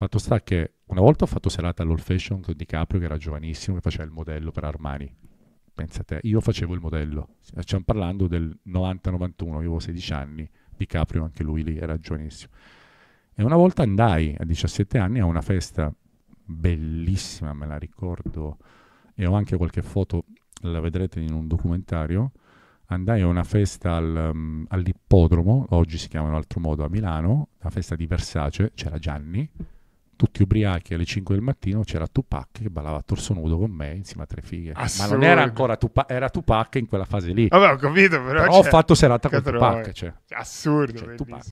Fatto sta che una volta ho fatto serata all'Old Fashion con DiCaprio, che era giovanissimo, che faceva il modello per Armani. Pensate, io facevo il modello. Stiamo parlando del 90-91, io avevo 16 anni, DiCaprio anche lui lì era giovanissimo. E una volta andai a 17 anni a una festa bellissima, me la ricordo, e ho anche qualche foto, la vedrete in un documentario. Andai a una festa al, um, all'ippodromo, oggi si chiama in un altro modo a Milano, la festa di Versace, c'era Gianni, tutti ubriachi alle 5 del mattino, c'era Tupac che ballava a torso nudo con me insieme a tre fighe. Ma non era ancora Tupac, era Tupac in quella fase lì. Vabbè, ho capito, però. però ho fatto serata con Tupac. Cioè. Assurdo. Cioè, Tupac.